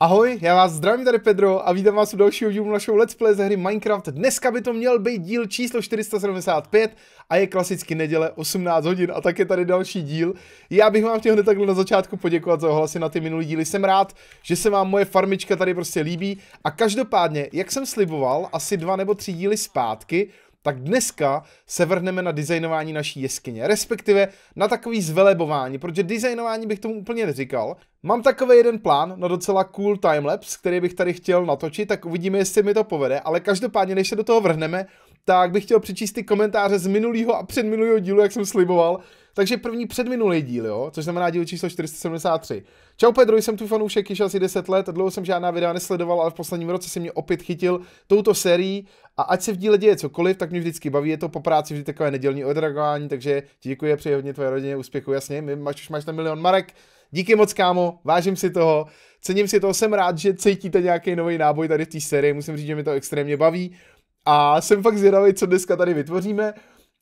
Ahoj, já vás zdravím tady Pedro a vítám vás u dalšího dílu našeho Let's Play ze hry Minecraft. Dneska by to měl být díl číslo 475 a je klasicky neděle 18 hodin a tak je tady další díl. Já bych vám chtěl hned takhle na začátku poděkovat za ohlasy na ty minulý díly. Jsem rád, že se vám moje farmička tady prostě líbí a každopádně, jak jsem sliboval, asi dva nebo tři díly zpátky, tak dneska se vrhneme na designování naší jeskyně, respektive na takový zvelebování, protože designování bych tomu úplně neříkal. Mám takový jeden plán na docela cool timelapse, který bych tady chtěl natočit, tak uvidíme, jestli mi to povede, ale každopádně, než se do toho vrhneme, tak bych chtěl přečíst ty komentáře z minulého a předminulého dílu, jak jsem sliboval, takže první předminulý díl, jo, což znamená díl číslo 473. Čau Pedro, jsem tu fanoušek již asi 10 let, dlouho jsem žádná videa nesledoval, ale v posledním roce se mě opět chytil touto sérií a ať se v díle děje cokoliv, tak mě vždycky baví, je to po práci vždy takové nedělní odragování, takže ti děkuji, přeji hodně tvoje rodině úspěchu, jasně, my máš, už máš na milion Marek, Díky moc, kámo, vážím si toho, cením si toho, jsem rád, že cítíte nějaký nový náboj tady v té sérii, musím říct, že mi to extrémně baví a jsem fakt zvědavý, co dneska tady vytvoříme.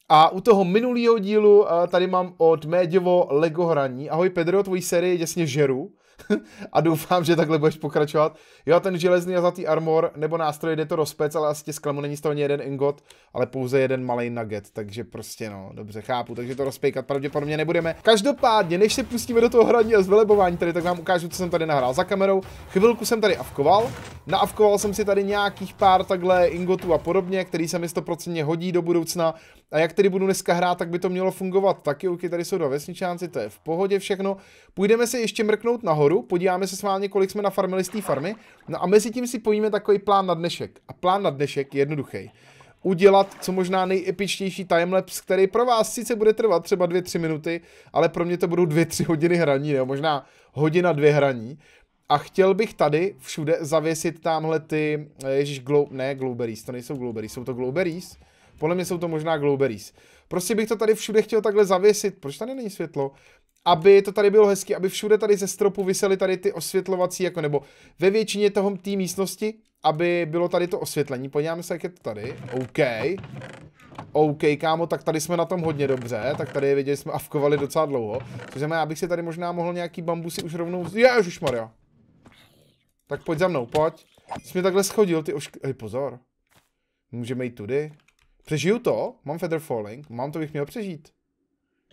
A u toho minulého dílu eh, tady mám od Méděvo Lego hraní. Ahoj Pedro, tvojí je děsně žeru a doufám, že takhle budeš pokračovat. Jo, ten železný a zlatý armor nebo nástroj jde to rozpec, ale asi tě zklamu, není z toho ani jeden ingot, ale pouze jeden malý nugget, takže prostě no, dobře, chápu, takže to rozpěkat pravděpodobně nebudeme. Každopádně, než se pustíme do toho hraní a zvelebování tady, tak vám ukážu, co jsem tady nahrál za kamerou. Chvilku jsem tady avkoval, naavkoval jsem si tady nějakých pár takhle ingotů a podobně, který se mi 100% hodí do budoucna. A jak tedy budu dneska hrát, tak by to mělo fungovat taky. Uky, tady jsou dva vesničánci, to je v pohodě všechno. Půjdeme se ještě mrknout nahoru, podíváme se s vámi, kolik jsme nafarmili z té farmy. No a mezi tím si pojíme takový plán na dnešek. A plán na dnešek je jednoduchý udělat co možná nejepičtější timelapse, který pro vás sice bude trvat třeba 2-3 minuty, ale pro mě to budou 2-3 hodiny hraní, nebo možná hodina dvě hraní. A chtěl bych tady všude zavěsit tamhle ty, eh, ježíš, glo, ne glowberries, to nejsou glowberries, jsou to glowberries? Podle mě jsou to možná glowberries. Prostě bych to tady všude chtěl takhle zavěsit. Proč tady není světlo? Aby to tady bylo hezky, aby všude tady ze stropu vysely tady ty osvětlovací, jako nebo ve většině toho té místnosti, aby bylo tady to osvětlení. Podíváme se, jak je to tady. OK. OK, kámo, tak tady jsme na tom hodně dobře, tak tady viděli jsme avkovali docela dlouho. Což znamená, abych si tady možná mohl nějaký bambusy už rovnou... už Mario. Tak pojď za mnou, pojď. Jsi mě takhle schodil, ty ošk... Hej, pozor. Můžeme jít tudy. Přežiju to? Mám Feather Falling? Mám to, bych měl přežít.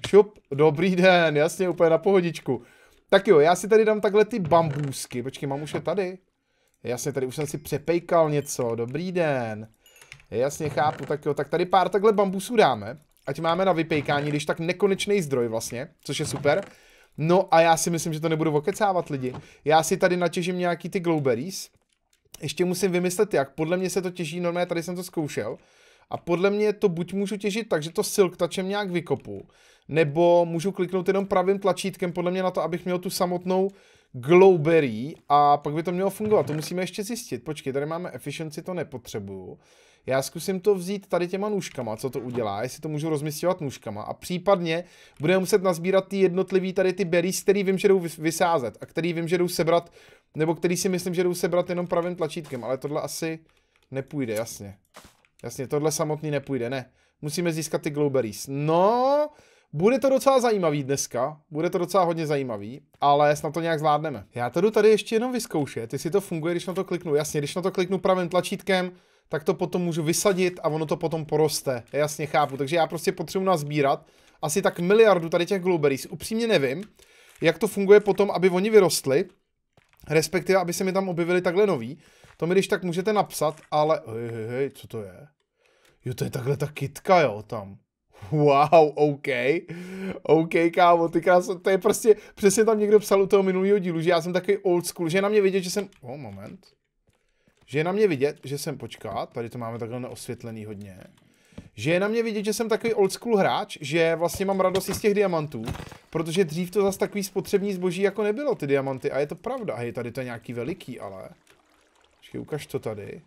Šup, dobrý den, jasně, úplně na pohodičku. Tak jo, já si tady dám takhle ty bambůsky. Počkej, mám už je tady. Jasně, tady už jsem si přepejkal něco. Dobrý den. Jasně, chápu, tak jo, tak tady pár takhle bambusů dáme. Ať máme na vypejkání, když tak nekonečný zdroj vlastně, což je super. No a já si myslím, že to nebudu okecávat lidi. Já si tady natěžím nějaký ty glowberries. Ještě musím vymyslet jak. Podle mě se to těží, normálně tady jsem to zkoušel. A podle mě to buď můžu těžit tak, že to silk tačem nějak vykopu, nebo můžu kliknout jenom pravým tlačítkem podle mě na to, abych měl tu samotnou glowberry a pak by to mělo fungovat. To musíme ještě zjistit. Počkej, tady máme efficiency, to nepotřebuju. Já zkusím to vzít tady těma nůžkama, co to udělá, jestli to můžu rozmysťovat nůžkama a případně budeme muset nazbírat ty jednotlivý tady ty berries, který vím, že jdou vysázet a který vím, že jdou sebrat, nebo který si myslím, že jdou sebrat jenom pravým tlačítkem, ale tohle asi nepůjde, jasně. Jasně, tohle samotný nepůjde, ne. Musíme získat ty glowberries. No, bude to docela zajímavý dneska, bude to docela hodně zajímavý, ale snad to nějak zvládneme. Já to jdu tady ještě jenom vyzkoušet, jestli to funguje, když na to kliknu. Jasně, když na to kliknu pravým tlačítkem, tak to potom můžu vysadit a ono to potom poroste. Já jasně chápu, takže já prostě potřebuji nazbírat asi tak miliardu tady těch glowberries. Upřímně nevím, jak to funguje potom, aby oni vyrostli, respektive, aby se mi tam objevili takhle noví. To mi když tak můžete napsat, ale... Hej, hej, hej, co to je? Jo, to je takhle ta kitka, jo, tam. Wow, OK. OK, kámo, ty krásno, to je prostě, přesně tam někdo psal u toho minulého dílu, že já jsem takový old school, že je na mě vidět, že jsem, oh, moment. Že je na mě vidět, že jsem, počkat, tady to máme takhle neosvětlený hodně. Že je na mě vidět, že jsem takový old school hráč, že vlastně mám radost z těch diamantů, protože dřív to zase takový spotřební zboží jako nebylo, ty diamanty, a je to pravda. Hej, tady to je nějaký veliký, ale. Počkej, ukaž to tady.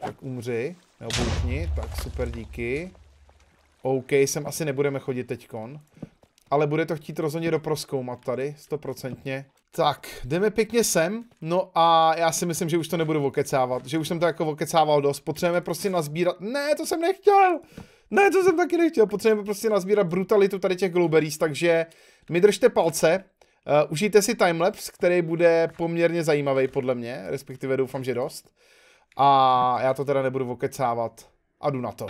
Tak umři. Neobouchni, tak super díky. OK, sem asi nebudeme chodit teďkon. Ale bude to chtít rozhodně doproskoumat tady, stoprocentně. Tak, jdeme pěkně sem, no a já si myslím, že už to nebudu okecávat, že už jsem to jako okecával dost, potřebujeme prostě nazbírat, ne, to jsem nechtěl, ne, to jsem taky nechtěl, potřebujeme prostě nazbírat brutalitu tady těch blueberries, takže mi držte palce, uh, užijte si timelapse, který bude poměrně zajímavý podle mě, respektive doufám, že dost. A já to teda nebudu okecávat a jdu na to.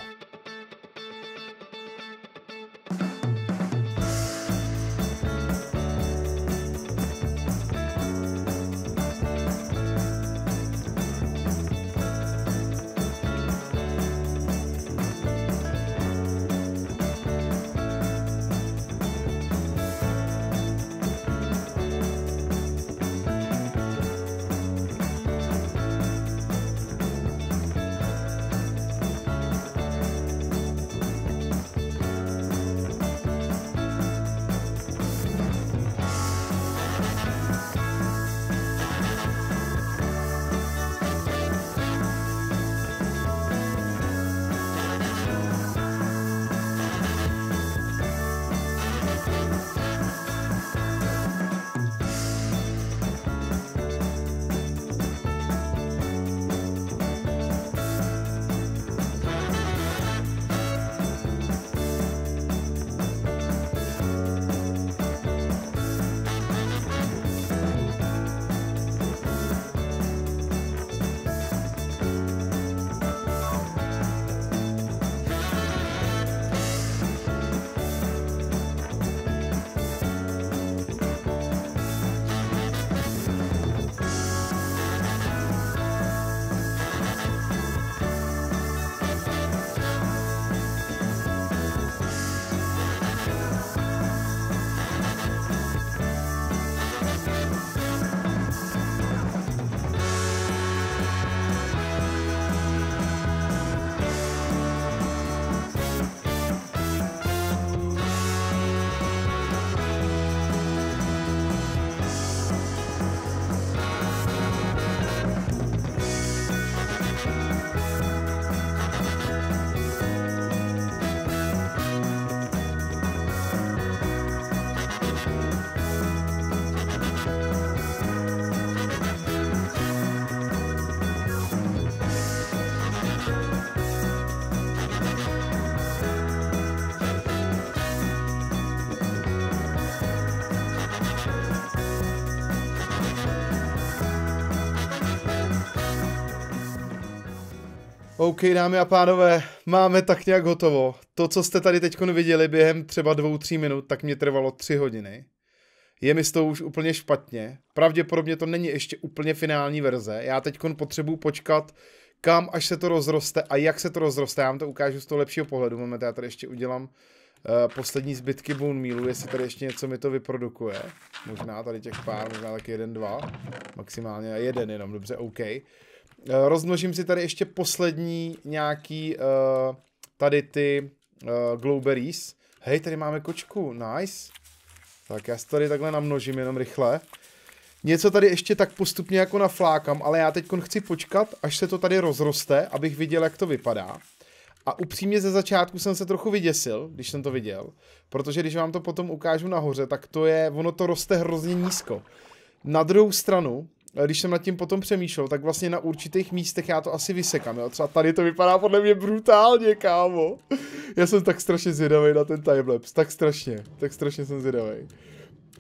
OK, dámy a pánové, máme tak nějak hotovo. To, co jste tady teď viděli během třeba dvou, tří minut, tak mě trvalo tři hodiny. Je mi s tou už úplně špatně. Pravděpodobně to není ještě úplně finální verze. Já teď potřebuju počkat, kam až se to rozroste a jak se to rozroste. Já vám to ukážu z toho lepšího pohledu. Moment, já tady ještě udělám uh, poslední zbytky Bone Mealu, jestli tady ještě něco mi to vyprodukuje. Možná tady těch pár, možná tak jeden, dva, maximálně jeden jenom, dobře, OK. Eh, rozmnožím si tady ještě poslední nějaký uh, tady ty uh, glowberries. Hej, tady máme kočku, nice. Tak já si tady takhle namnožím jenom rychle. Něco tady ještě tak postupně jako naflákám, ale já teď chci počkat, až se to tady rozroste, abych viděl, jak to vypadá. A upřímně ze začátku jsem se trochu vyděsil, když jsem to viděl, protože když vám to potom ukážu nahoře, tak to je, ono to roste hrozně nízko. Na druhou stranu, když jsem nad tím potom přemýšlel, tak vlastně na určitých místech já to asi vysekám, jo. Třeba tady to vypadá podle mě brutálně, kámo. Já jsem tak strašně zvědavý na ten timelapse, tak strašně, tak strašně jsem zvědavý.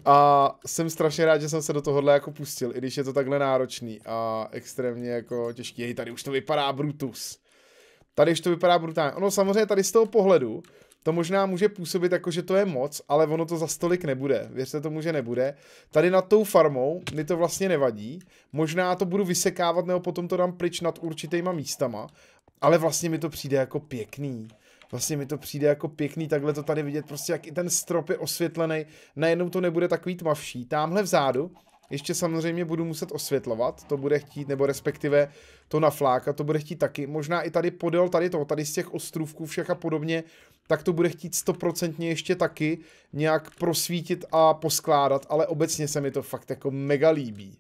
A jsem strašně rád, že jsem se do tohohle jako pustil, i když je to takhle náročný a extrémně jako těžký. Hej, tady už to vypadá Brutus. Tady už to vypadá brutálně. Ono samozřejmě tady z toho pohledu, to možná může působit jako, že to je moc, ale ono to za stolik nebude. Věřte tomu, že nebude. Tady nad tou farmou mi to vlastně nevadí. Možná to budu vysekávat nebo potom to dám pryč nad určitýma místama, ale vlastně mi to přijde jako pěkný vlastně mi to přijde jako pěkný takhle to tady vidět, prostě jak i ten strop je osvětlený, najednou to nebude takový tmavší. Tamhle vzadu ještě samozřejmě budu muset osvětlovat, to bude chtít, nebo respektive to na fláka, to bude chtít taky. Možná i tady podél tady toho, tady z těch ostrůvků všech a podobně, tak to bude chtít stoprocentně ještě taky nějak prosvítit a poskládat, ale obecně se mi to fakt jako mega líbí.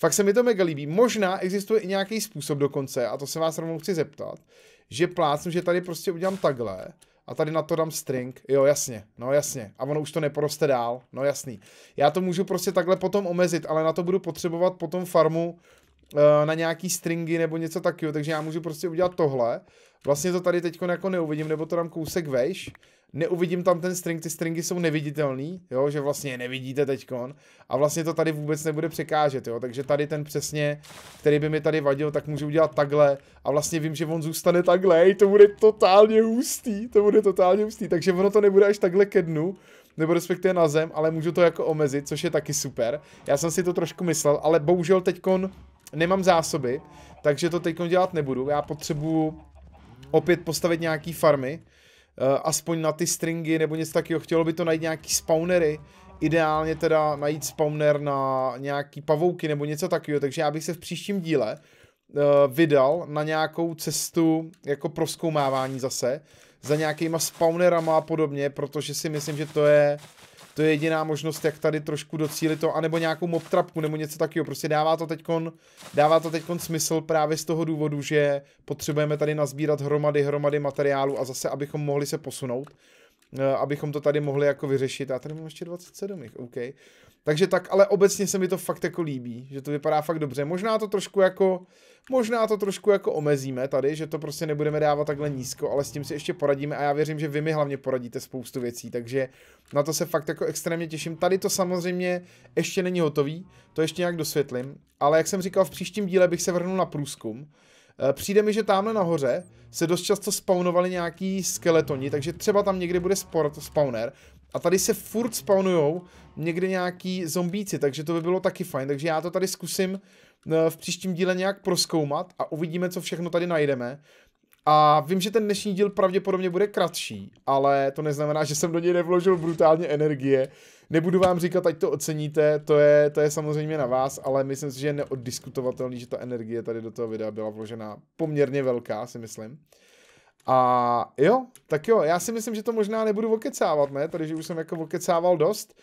Fakt se mi to mega líbí. Možná existuje i nějaký způsob dokonce, a to se vás rovnou chci zeptat, že plácnu, že tady prostě udělám takhle a tady na to dám string, jo jasně, no jasně, a ono už to neporoste dál, no jasný. Já to můžu prostě takhle potom omezit, ale na to budu potřebovat potom farmu eh, na nějaký stringy nebo něco takového, takže já můžu prostě udělat tohle Vlastně to tady teď jako neuvidím, nebo to tam kousek veš, Neuvidím tam ten string, ty stringy jsou neviditelný, jo, že vlastně je nevidíte teď A vlastně to tady vůbec nebude překážet, jo, takže tady ten přesně, který by mi tady vadil, tak můžu udělat takhle. A vlastně vím, že on zůstane takhle, Ej, to bude totálně hustý, to bude totálně hustý, takže ono to nebude až takhle ke dnu, nebo respektive na zem, ale můžu to jako omezit, což je taky super. Já jsem si to trošku myslel, ale bohužel teďkon nemám zásoby, takže to teď dělat nebudu. Já potřebuju opět postavit nějaký farmy, uh, aspoň na ty stringy nebo něco takového. Chtělo by to najít nějaký spawnery, ideálně teda najít spawner na nějaký pavouky nebo něco takového, takže já bych se v příštím díle uh, vydal na nějakou cestu jako proskoumávání zase, za nějakýma spawnerama a podobně, protože si myslím, že to je to je jediná možnost, jak tady trošku docílit to, anebo nějakou mobtrapku, nebo něco takového. Prostě dává to teďkon, dává to teďkon smysl právě z toho důvodu, že potřebujeme tady nazbírat hromady, hromady materiálu a zase, abychom mohli se posunout eh, abychom to tady mohli jako vyřešit. Já tady mám ještě 27, jich, OK. Takže tak, ale obecně se mi to fakt jako líbí, že to vypadá fakt dobře. Možná to trošku jako, možná to trošku jako omezíme tady, že to prostě nebudeme dávat takhle nízko, ale s tím si ještě poradíme a já věřím, že vy mi hlavně poradíte spoustu věcí, takže na to se fakt jako extrémně těším. Tady to samozřejmě ještě není hotový, to ještě nějak dosvětlím, ale jak jsem říkal, v příštím díle bych se vrhnul na průzkum, eh, Přijde mi, že tamhle nahoře se dost často spawnovali nějaký skeletoni, takže třeba tam někdy bude sport, spawner. A tady se furt spawnujou někde nějaký zombíci, takže to by bylo taky fajn. Takže já to tady zkusím eh, v příštím díle nějak proskoumat a uvidíme, co všechno tady najdeme. A vím, že ten dnešní díl pravděpodobně bude kratší, ale to neznamená, že jsem do něj nevložil brutálně energie. Nebudu vám říkat, ať to oceníte, to je, to je samozřejmě na vás, ale myslím si, že je neoddiskutovatelný, že ta energie tady do toho videa byla vložena poměrně velká, si myslím. A jo, tak jo, já si myslím, že to možná nebudu okecávat, ne? Tady, že už jsem jako okecával dost.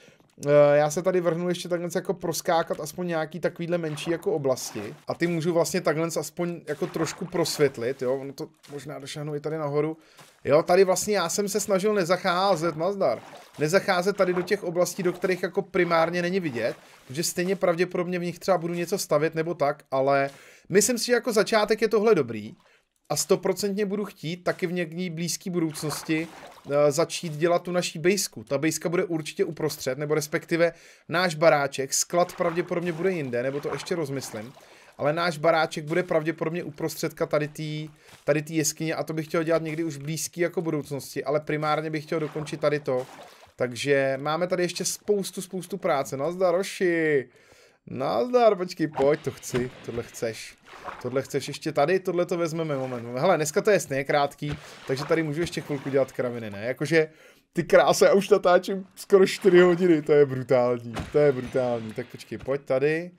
Eh, já se tady vrhnu ještě takhle jako proskákat aspoň nějaký takovýhle menší jako oblasti a ty můžu vlastně takhle aspoň jako trošku prosvětlit, jo, ono to možná došáhnu i tady nahoru. Jo, tady vlastně já jsem se snažil nezacházet, nazdar, nezacházet tady do těch oblastí, do kterých jako primárně není vidět, protože stejně pravděpodobně v nich třeba budu něco stavět nebo tak, ale myslím si, že jako začátek je tohle dobrý a stoprocentně budu chtít taky v někdy blízké budoucnosti eh, začít dělat tu naší bejsku. Ta bejska bude určitě uprostřed, nebo respektive náš baráček, sklad pravděpodobně bude jinde, nebo to ještě rozmyslím, ale náš baráček bude pravděpodobně uprostředka tady té tady tý jeskyně a to bych chtěl dělat někdy už blízký jako budoucnosti, ale primárně bych chtěl dokončit tady to. Takže máme tady ještě spoustu, spoustu práce. Nazdaroši! No, Nazdar, počkej, pojď, to chci, tohle chceš. Tohle chceš ještě tady, tohle to vezmeme, moment. Hele, dneska to je sně krátký, takže tady můžu ještě chvilku dělat kraviny, ne? Jakože ty kráse, já už natáčím skoro 4 hodiny, to je brutální, to je brutální. Tak počkej, pojď tady.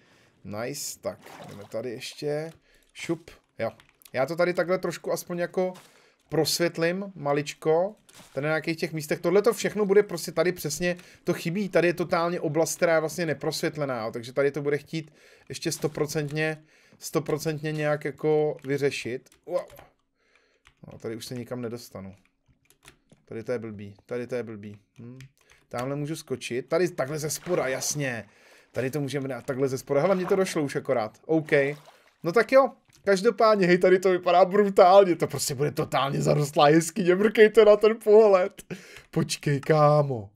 Nice, tak jdeme tady ještě. Šup, jo. Já to tady takhle trošku aspoň jako prosvětlím maličko, tady na nějakých těch místech. Tohle to všechno bude prostě tady přesně, to chybí, tady je totálně oblast, která je vlastně neprosvětlená, takže tady to bude chtít ještě stoprocentně, stoprocentně nějak jako vyřešit. Wow. No, tady už se nikam nedostanu. Tady to je blbý, tady to je blbý. Hm. Tamhle můžu skočit, tady takhle ze spora, jasně. Tady to můžeme dát takhle ze spora. Hele, mně to došlo už akorát. OK. No tak jo, Každopádně, hej, tady to vypadá brutálně, to prostě bude totálně zarostlá jeskyně, mrkejte na ten pohled. Počkej, kámo.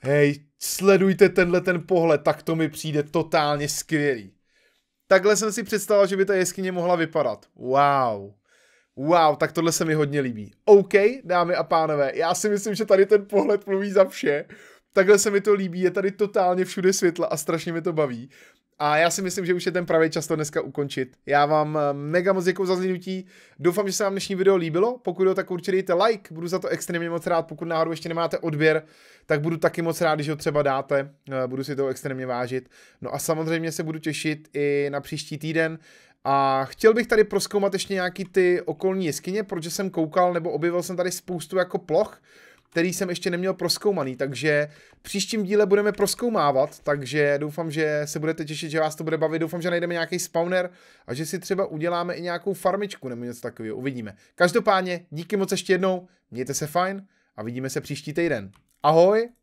Hej, sledujte tenhle ten pohled, tak to mi přijde totálně skvělý. Takhle jsem si představoval, že by ta jeskyně mohla vypadat. Wow. Wow, tak tohle se mi hodně líbí. OK, dámy a pánové, já si myslím, že tady ten pohled mluví za vše. Takhle se mi to líbí, je tady totálně všude světla a strašně mi to baví. A já si myslím, že už je ten pravý čas to dneska ukončit. Já vám eh, mega moc děkuji za zhlédnutí. Doufám, že se vám dnešní video líbilo. Pokud jo, tak určitě dejte like, budu za to extrémně moc rád. Pokud náhodou ještě nemáte odběr, tak budu taky moc rád, když ho třeba dáte. Eh, budu si to extrémně vážit. No a samozřejmě se budu těšit i na příští týden. A chtěl bych tady proskoumat ještě nějaký ty okolní jeskyně, protože jsem koukal nebo objevil jsem tady spoustu jako ploch, který jsem ještě neměl proskoumaný, takže příštím díle budeme proskoumávat, takže doufám, že se budete těšit, že vás to bude bavit, doufám, že najdeme nějaký spawner a že si třeba uděláme i nějakou farmičku nebo něco takového, uvidíme. Každopádně díky moc ještě jednou, mějte se fajn a vidíme se příští týden. Ahoj!